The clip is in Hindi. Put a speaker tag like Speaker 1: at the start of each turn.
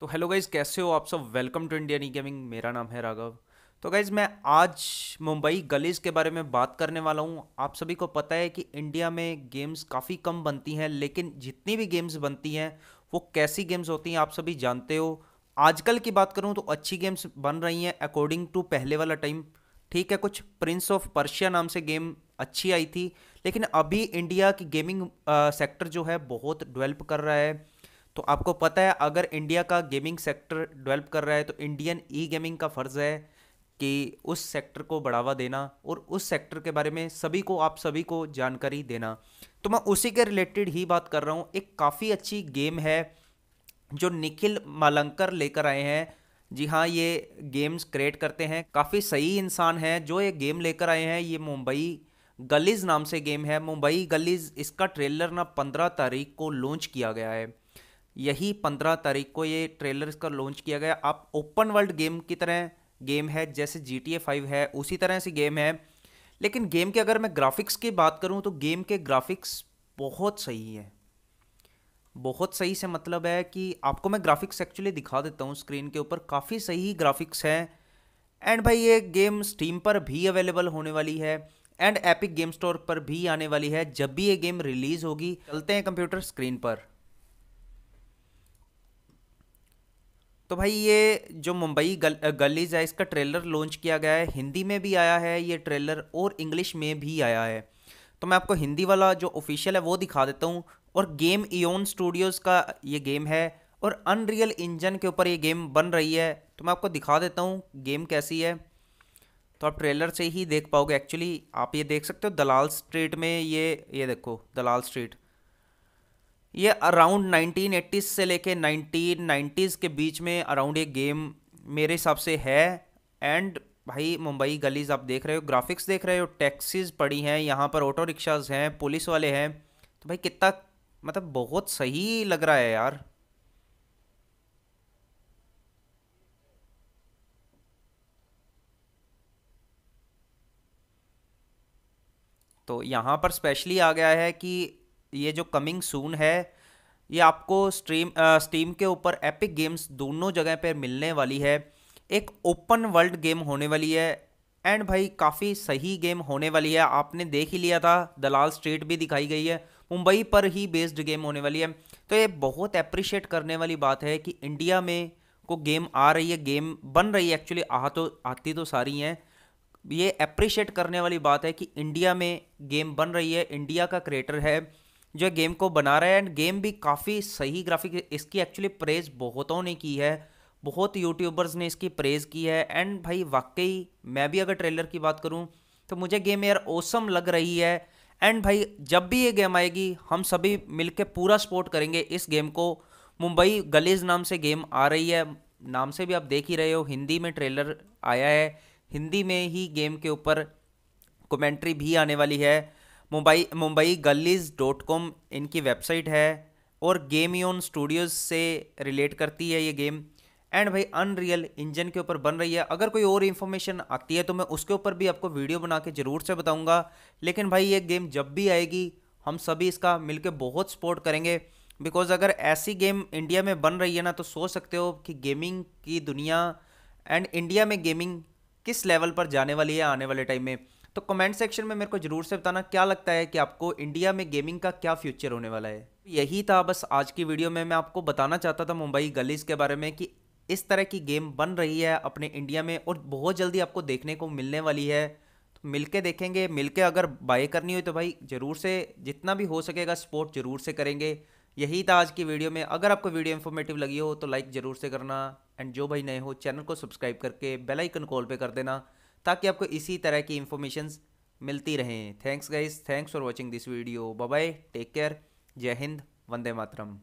Speaker 1: तो हेलो गाइज कैसे हो आप सब welcome to Indian e gaming मेरा नाम है राघव तो गाइज मैं आज मुंबई गलीज के बारे में बात करने वाला हूँ आप सभी को पता है कि इंडिया में गेम्स काफ़ी कम बनती हैं लेकिन जितनी भी गेम्स बनती हैं वो कैसी गेम्स होती हैं आप सभी जानते हो आजकल की बात करूँ तो अच्छी गेम्स बन रही हैं अकॉर्डिंग टू पहले वाला टाइम ठीक है कुछ प्रिंस ऑफ पर्शिया नाम से गेम अच्छी आई थी लेकिन अभी इंडिया की गेमिंग सेक्टर जो है बहुत डेवलप कर रहा है तो आपको पता है अगर इंडिया का गेमिंग सेक्टर डेवलप कर रहा है तो इंडियन ई गेमिंग का फ़र्ज़ है कि उस सेक्टर को बढ़ावा देना और उस सेक्टर के बारे में सभी को आप सभी को जानकारी देना तो मैं उसी के रिलेटेड ही बात कर रहा हूँ एक काफ़ी अच्छी गेम है जो निखिल मालंकर लेकर आए हैं जी हाँ ये गेम्स क्रिएट करते हैं काफ़ी सही इंसान हैं जो ये गेम लेकर आए हैं ये मुंबई गलीज नाम से गेम है मुंबई गलीज इसका ट्रेलर ना पंद्रह तारीख को लॉन्च किया गया है यही पंद्रह तारीख को ये ट्रेलर इसका लॉन्च किया गया आप ओपन वर्ल्ड गेम की तरह गेम है जैसे जी टी ए फाइव है उसी तरह से गेम है लेकिन गेम के अगर मैं ग्राफिक्स की बात करूँ तो गेम के ग्राफिक्स बहुत सही है बहुत सही से मतलब है कि आपको मैं ग्राफिक्स एक्चुअली दिखा देता हूँ स्क्रीन के ऊपर काफ़ी सही ग्राफिक्स हैं एंड भाई ये गेम स्टीम पर भी अवेलेबल होने वाली है एंड एपिक गेम स्टोर पर भी आने वाली है जब भी ये गेम रिलीज़ होगी चलते हैं कंप्यूटर स्क्रीन पर तो भाई ये जो मुंबई गल, गलीज है इसका ट्रेलर लॉन्च किया गया है हिंदी में भी आया है ये ट्रेलर और इंग्लिश में भी आया है तो मैं आपको हिंदी वाला जो ऑफिशियल है वो दिखा देता हूँ और गेम इोन स्टूडियोज़ का ये गेम है और अनरियल इंजन के ऊपर ये गेम बन रही है तो मैं आपको दिखा देता हूँ गेम कैसी है तो आप ट्रेलर से ही देख पाओगे एक्चुअली आप ये देख सकते हो दलाल स्ट्रीट में ये ये देखो दलाल स्ट्रीट ये अराउंड 1980s से लेके 1990s के बीच में अराउंड ये गेम मेरे हिसाब से है एंड भाई मुंबई गलीज आप देख रहे हो ग्राफिक्स देख रहे हो टैक्सीज पड़ी हैं यहाँ पर ऑटो रिक्शाज हैं पुलिस वाले हैं तो भाई कितना मतलब बहुत सही लग रहा है यार तो यहाँ पर स्पेशली आ गया है कि ये जो कमिंग सून है ये आपको स्ट्रीम आ, स्टीम के ऊपर एपिक गेम्स दोनों जगह पर मिलने वाली है एक ओपन वर्ल्ड गेम होने वाली है एंड भाई काफ़ी सही गेम होने वाली है आपने देख ही लिया था दलाल स्ट्रीट भी दिखाई गई है मुंबई पर ही बेस्ड गेम होने वाली है तो ये बहुत अप्रिशिएट करने वाली बात है कि इंडिया में को गेम आ रही है गेम बन रही है एक्चुअली आ तो आती तो सारी हैं ये अप्रिशिएट करने वाली बात है कि इंडिया में गेम बन रही है इंडिया का क्रिएटर है जो गेम को बना रहा है एंड गेम भी काफ़ी सही ग्राफिक इसकी एक्चुअली प्रेज़ बहुतों ने की है बहुत यूट्यूबर्स ने इसकी प्रेज़ की है एंड भाई वाकई मैं भी अगर ट्रेलर की बात करूँ तो मुझे गेम यार ओसम लग रही है एंड भाई जब भी ये गेम आएगी हम सभी मिलकर पूरा सपोर्ट करेंगे इस गेम को मुंबई गलीज नाम से गेम आ रही है नाम से भी आप देख ही रहे हो हिंदी में ट्रेलर आया है हिंदी में ही गेम के ऊपर कमेंट्री भी आने वाली है मुंबई मुंबई गलीज डॉट कॉम इनकी वेबसाइट है और गेम योन स्टूडियोज़ से रिलेट करती है ये गेम एंड भाई अनरियल इंजन के ऊपर बन रही है अगर कोई और इन्फॉर्मेशन आती है तो मैं उसके ऊपर भी आपको वीडियो बना के ज़रूर से बताऊंगा लेकिन भाई ये गेम जब भी आएगी हम सभी इसका मिलके बहुत सपोर्ट करेंगे बिकॉज़ अगर ऐसी गेम इंडिया में बन रही है ना तो सोच सकते हो कि गेमिंग की दुनिया एंड इंडिया में गेमिंग किस लेवल पर जाने वाली है आने वाले टाइम में तो कमेंट सेक्शन में मेरे को ज़रूर से बताना क्या लगता है कि आपको इंडिया में गेमिंग का क्या फ्यूचर होने वाला है यही था बस आज की वीडियो में मैं आपको बताना चाहता था मुंबई गलीज के बारे में कि इस तरह की गेम बन रही है अपने इंडिया में और बहुत जल्दी आपको देखने को मिलने वाली है तो मिलके देखेंगे मिलके अगर बाय करनी हो तो भाई ज़रूर से जितना भी हो सकेगा सपोर्ट ज़रूर से करेंगे यही था आज की वीडियो में अगर आपको वीडियो इन्फॉर्मेटिव लगी हो तो लाइक ज़रूर से करना एंड जो भाई नए हो चैनल को सब्सक्राइब करके बेल आइकन कॉल पे कर देना ताकि आपको इसी तरह की इन्फॉर्मेशन मिलती रहें thanks guys thanks for watching this video bye take care Jai Hind Vande Mataram